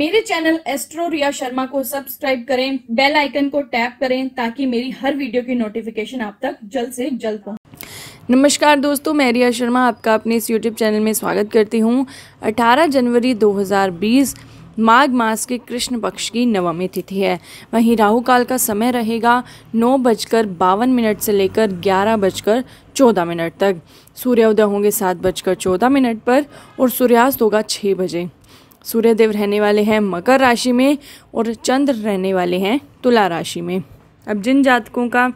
मेरे channel astro रिया शर्मा को subscribe करें बेल आइकन को टैप करें ताकि मेरी हर वीडियो की नोटिफिकेशन आप तक जल्द से जल्द पहुंचे नमस्कार दोस्तों मैं रिया शर्मा आपका अपने इस यूट्यूब चैनल में स्वागत करती हूं 18 जनवरी 2020 माघ मास के कृष्ण पक्ष की नवमी तिथि है वहीं राहु काल का समय रहेगा नौ बजकर बावन मिनट से लेकर ग्यारह बजकर चौदह मिनट तक सूर्योदय होंगे सात बजकर चौदह मिनट पर और सूर्यास्त होगा छः बजे सूर्यदेव रहने वाले हैं मकर राशि में और चंद्र रहने वाले हैं तुला राशि में अब जिन जातकों का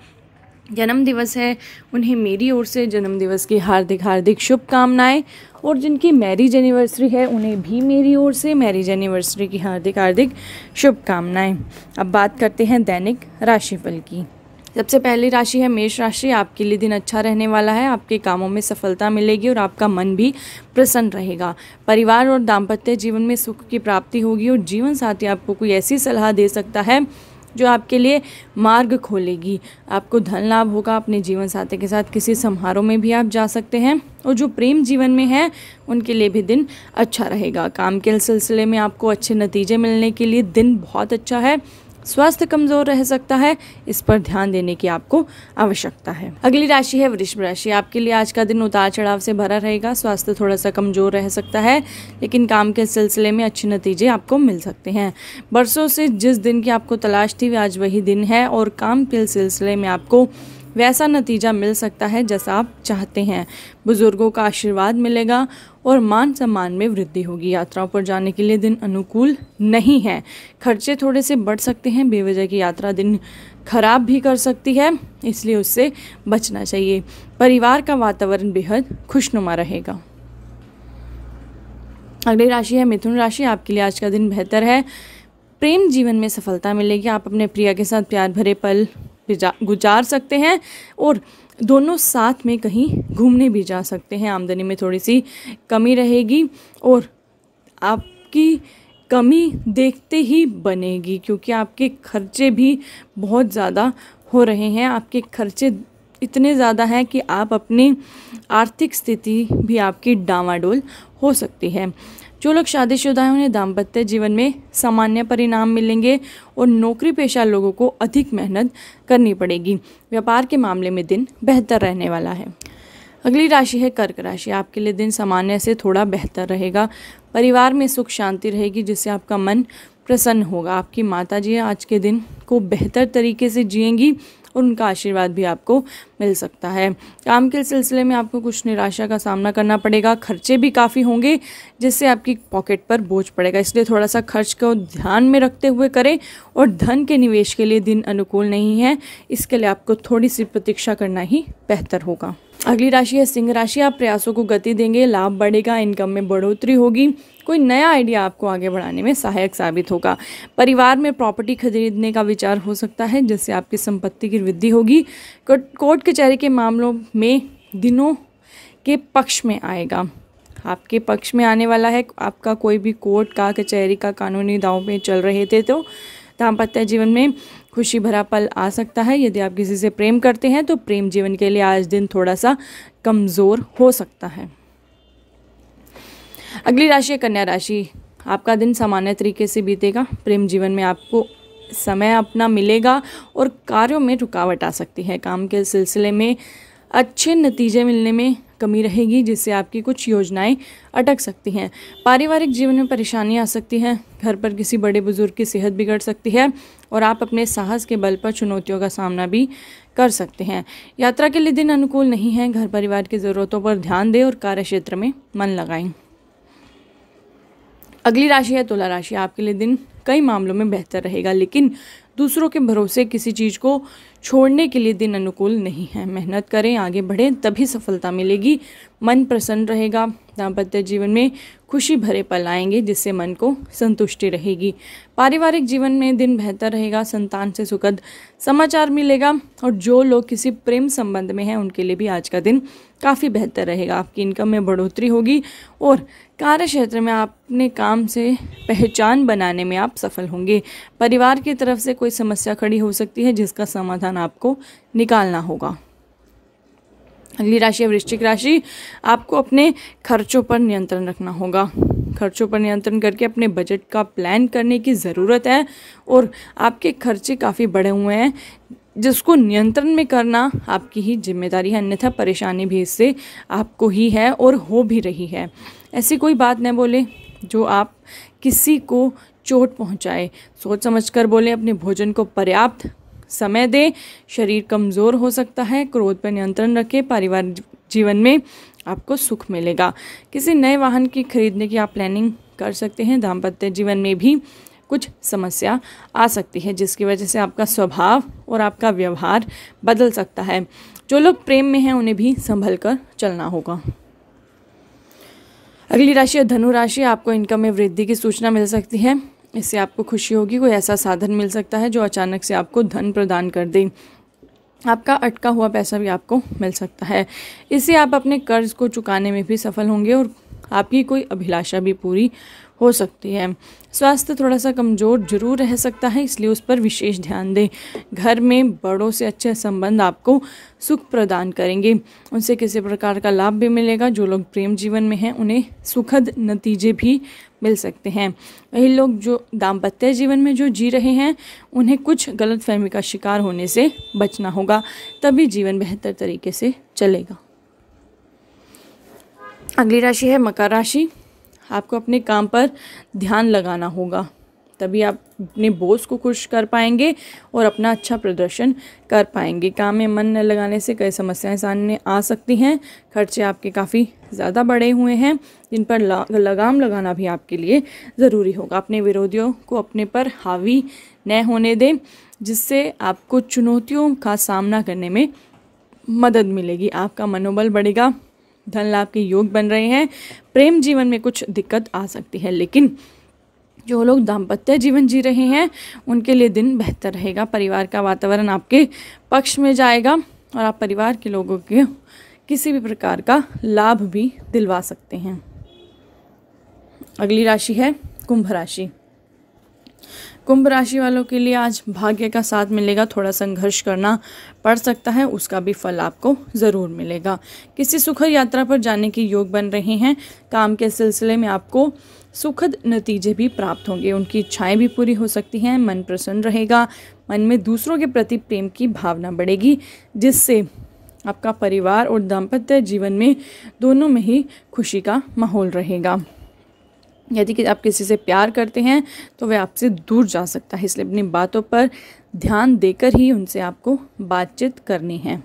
जन्म दिवस है उन्हें मेरी ओर से जन्म दिवस की हार्दिक हार्दिक शुभकामनाएं और जिनकी मैरिज एनिवर्सरी है उन्हें भी मेरी ओर से मैरिज एनिवर्सरी की हार्दिक हार्दिक शुभकामनाएं अब बात करते हैं दैनिक राशिफल की सबसे पहली राशि है मेष राशि आपके लिए दिन अच्छा रहने वाला है आपके कामों में सफलता मिलेगी और आपका मन भी प्रसन्न रहेगा परिवार और दाम्पत्य जीवन में सुख की प्राप्ति होगी और जीवन साथी आपको कोई ऐसी सलाह दे सकता है जो आपके लिए मार्ग खोलेगी आपको धन लाभ होगा अपने जीवन साथी के साथ किसी समारोह में भी आप जा सकते हैं और जो प्रेम जीवन में है उनके लिए भी दिन अच्छा रहेगा काम के सिलसिले में आपको अच्छे नतीजे मिलने के लिए दिन बहुत अच्छा है स्वास्थ्य कमजोर रह सकता है इस पर ध्यान देने की आपको आवश्यकता है अगली राशि है वृषभ राशि आपके लिए आज का दिन उतार चढ़ाव से भरा रहेगा स्वास्थ्य थोड़ा सा कमजोर रह सकता है लेकिन काम के सिलसिले में अच्छे नतीजे आपको मिल सकते हैं बरसों से जिस दिन की आपको तलाश थी आज वही दिन है और काम के सिलसिले में आपको वैसा नतीजा मिल सकता है जैसा आप चाहते हैं बुज़ुर्गों का आशीर्वाद मिलेगा और मान सम्मान में वृद्धि होगी यात्राओं पर जाने के लिए दिन अनुकूल नहीं है खर्चे थोड़े से बढ़ सकते हैं बेवजह की यात्रा दिन खराब भी कर सकती है इसलिए उससे बचना चाहिए परिवार का वातावरण बेहद खुशनुमा रहेगा अगली राशि है मिथुन राशि आपके लिए आज का दिन बेहतर है प्रेम जीवन में सफलता मिलेगी आप अपने प्रिया के साथ प्यार भरे पल गुजार सकते हैं और दोनों साथ में कहीं घूमने भी जा सकते हैं आमदनी में थोड़ी सी कमी रहेगी और आपकी कमी देखते ही बनेगी क्योंकि आपके खर्चे भी बहुत ज़्यादा हो रहे हैं आपके खर्चे इतने ज़्यादा हैं कि आप अपनी आर्थिक स्थिति भी आपकी डामाडोल हो सकती है जो लोग शादीशुदा हैं उन्हें दाम्पत्य जीवन में सामान्य परिणाम मिलेंगे और नौकरी पेशा लोगों को अधिक मेहनत करनी पड़ेगी व्यापार के मामले में दिन बेहतर रहने वाला है अगली राशि है कर्क राशि आपके लिए दिन सामान्य से थोड़ा बेहतर रहेगा परिवार में सुख शांति रहेगी जिससे आपका मन प्रसन्न होगा आपकी माता जी आज के दिन को बेहतर तरीके से जिएंगी और उनका आशीर्वाद भी आपको मिल सकता है काम के सिलसिले में आपको कुछ निराशा का सामना करना पड़ेगा खर्चे भी काफ़ी होंगे जिससे आपकी पॉकेट पर बोझ पड़ेगा इसलिए थोड़ा सा खर्च को ध्यान में रखते हुए करें और धन के निवेश के लिए दिन अनुकूल नहीं है इसके लिए आपको थोड़ी सी प्रतीक्षा करना ही बेहतर होगा अगली राशि है सिंह राशि आप प्रयासों को गति देंगे लाभ बढ़ेगा इनकम में बढ़ोतरी होगी कोई नया आइडिया आपको आगे बढ़ाने में सहायक साबित होगा परिवार में प्रॉपर्टी खरीदने का विचार हो सकता है जिससे आपकी संपत्ति की वृद्धि होगी कोर्ट कचहरी के मामलों में दिनों के पक्ष में आएगा आपके पक्ष में आने वाला है आपका कोई भी कोर्ट का कचहरी का कानूनी दाव में चल रहे थे तो दाम्पत्य जीवन में खुशी भरा पल आ सकता है यदि आप किसी से प्रेम करते हैं तो प्रेम जीवन के लिए आज दिन थोड़ा सा कमज़ोर हो सकता है अगली राशि है कन्या राशि आपका दिन सामान्य तरीके से बीतेगा प्रेम जीवन में आपको समय अपना मिलेगा और कार्यों में रुकावट आ सकती है काम के सिलसिले में अच्छे नतीजे मिलने में कमी रहेगी जिससे आपकी कुछ योजनाएं अटक सकती हैं पारिवारिक जीवन में परेशानी आ सकती है घर पर किसी बड़े बुजुर्ग की सेहत बिगड़ सकती है और आप अपने साहस के बल पर चुनौतियों का सामना भी कर सकते हैं यात्रा के लिए दिन अनुकूल नहीं है घर परिवार की ज़रूरतों पर ध्यान दें और कार्य क्षेत्र में मन लगाएं अगली राशि है तुला राशि आपके लिए दिन कई मामलों में बेहतर रहेगा लेकिन दूसरों के भरोसे किसी चीज़ को छोड़ने के लिए दिन अनुकूल नहीं है मेहनत करें आगे बढ़ें तभी सफलता मिलेगी मन प्रसन्न रहेगा दाम्पत्य जीवन में खुशी भरे पल आएंगे जिससे मन को संतुष्टि रहेगी पारिवारिक जीवन में दिन बेहतर रहेगा संतान से सुखद समाचार मिलेगा और जो लोग किसी प्रेम संबंध में हैं उनके लिए भी आज का दिन काफ़ी बेहतर रहेगा आपकी इनकम में बढ़ोतरी होगी और कार्य क्षेत्र में आपने काम से पहचान बनाने में आप सफल होंगे परिवार की तरफ से कोई समस्या खड़ी हो सकती है जिसका समाधान आपको निकालना होगा अगली राशि है वृश्चिक राशि आपको अपने खर्चों पर नियंत्रण रखना होगा खर्चों पर नियंत्रण करके अपने बजट का प्लान करने की ज़रूरत है और आपके खर्चे काफ़ी बढ़े हुए हैं जिसको नियंत्रण में करना आपकी ही जिम्मेदारी है अन्यथा परेशानी भी इससे आपको ही है और हो भी रही है ऐसी कोई बात न बोले जो आप किसी को चोट पहुंचाए सोच समझकर बोलें अपने भोजन को पर्याप्त समय दें शरीर कमज़ोर हो सकता है क्रोध पर नियंत्रण रखें पारिवारिक जीवन में आपको सुख मिलेगा किसी नए वाहन की खरीदने की आप प्लानिंग कर सकते हैं दाम्पत्य जीवन में भी कुछ समस्या आ सकती है जिसकी वजह से आपका स्वभाव और आपका व्यवहार बदल सकता है जो लोग प्रेम में हैं उन्हें भी संभल कर चलना होगा अगली राशि है धनु राशि आपको इनकम में वृद्धि की सूचना मिल सकती है इससे आपको खुशी होगी कोई ऐसा साधन मिल सकता है जो अचानक से आपको धन प्रदान कर दे आपका अटका हुआ पैसा भी आपको मिल सकता है इससे आप अपने कर्ज को चुकाने में भी सफल होंगे और आपकी कोई अभिलाषा भी पूरी हो सकती है स्वास्थ्य थोड़ा सा कमज़ोर जरूर रह सकता है इसलिए उस पर विशेष ध्यान दें घर में बड़ों से अच्छे संबंध आपको सुख प्रदान करेंगे उनसे किसी प्रकार का लाभ भी मिलेगा जो लोग प्रेम जीवन में हैं उन्हें सुखद नतीजे भी मिल सकते हैं वही लोग जो दाम्पत्य जीवन में जो जी रहे हैं उन्हें कुछ गलतफहमी का शिकार होने से बचना होगा तभी जीवन बेहतर तरीके से चलेगा अगली राशि है मकर राशि आपको अपने काम पर ध्यान लगाना होगा तभी आप अपने बोस को खुश कर पाएंगे और अपना अच्छा प्रदर्शन कर पाएंगे काम में मन न लगाने से कई समस्याएं सामने आ सकती हैं खर्चे आपके काफ़ी ज़्यादा बढ़े हुए हैं जिन पर लगाम लगाना भी आपके लिए ज़रूरी होगा अपने विरोधियों को अपने पर हावी न होने दें जिससे आपको चुनौतियों का सामना करने में मदद मिलेगी आपका मनोबल बढ़ेगा धन लाभ के योग बन रहे हैं प्रेम जीवन में कुछ दिक्कत आ सकती है लेकिन जो लोग दाम्पत्य जीवन जी रहे हैं उनके लिए दिन बेहतर रहेगा परिवार का वातावरण आपके पक्ष में जाएगा और आप परिवार के लोगों के किसी भी प्रकार का लाभ भी दिलवा सकते हैं अगली राशि है कुंभ राशि कुंभ राशि वालों के लिए आज भाग्य का साथ मिलेगा थोड़ा संघर्ष करना पड़ सकता है उसका भी फल आपको ज़रूर मिलेगा किसी सुखद यात्रा पर जाने के योग बन रहे हैं काम के सिलसिले में आपको सुखद नतीजे भी प्राप्त होंगे उनकी इच्छाएं भी पूरी हो सकती हैं मन प्रसन्न रहेगा मन में दूसरों के प्रति प्रेम की भावना बढ़ेगी जिससे आपका परिवार और दाम्पत्य जीवन में दोनों में ही खुशी का माहौल रहेगा यदि कि आप किसी से प्यार करते हैं तो वह आपसे दूर जा सकता है इसलिए अपनी बातों पर ध्यान देकर ही उनसे आपको बातचीत करनी है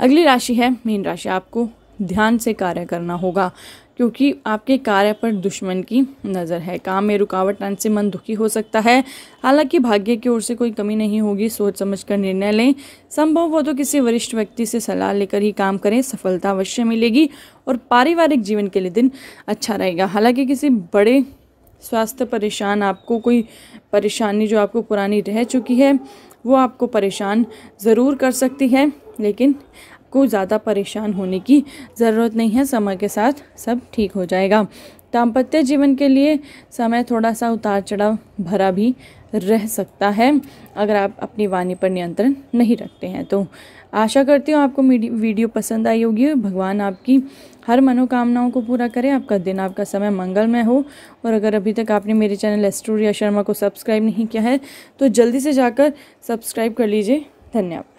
अगली राशि है मीन राशि आपको ध्यान से कार्य करना होगा क्योंकि आपके कार्य पर दुश्मन की नज़र है काम में रुकावट आने से मन दुखी हो सकता है हालांकि भाग्य की ओर से कोई कमी नहीं होगी सोच समझ कर निर्णय लें संभव हो तो किसी वरिष्ठ व्यक्ति से सलाह लेकर ही काम करें सफलता अवश्य मिलेगी और पारिवारिक जीवन के लिए दिन अच्छा रहेगा हालांकि किसी बड़े स्वास्थ्य परेशान आपको कोई परेशानी जो आपको पुरानी रह चुकी है वो आपको परेशान ज़रूर कर सकती है लेकिन को ज़्यादा परेशान होने की ज़रूरत नहीं है समय के साथ सब ठीक हो जाएगा दाम्पत्य जीवन के लिए समय थोड़ा सा उतार चढ़ाव भरा भी रह सकता है अगर आप अपनी वाणी पर नियंत्रण नहीं रखते हैं तो आशा करती हूँ आपको वीडियो पसंद आई होगी भगवान आपकी हर मनोकामनाओं को पूरा करें आपका दिन आपका समय मंगलमय हो और अगर अभी तक आपने मेरे चैनल एस्ट्रोरिया शर्मा को सब्सक्राइब नहीं किया है तो जल्दी से जाकर सब्सक्राइब कर लीजिए धन्यवाद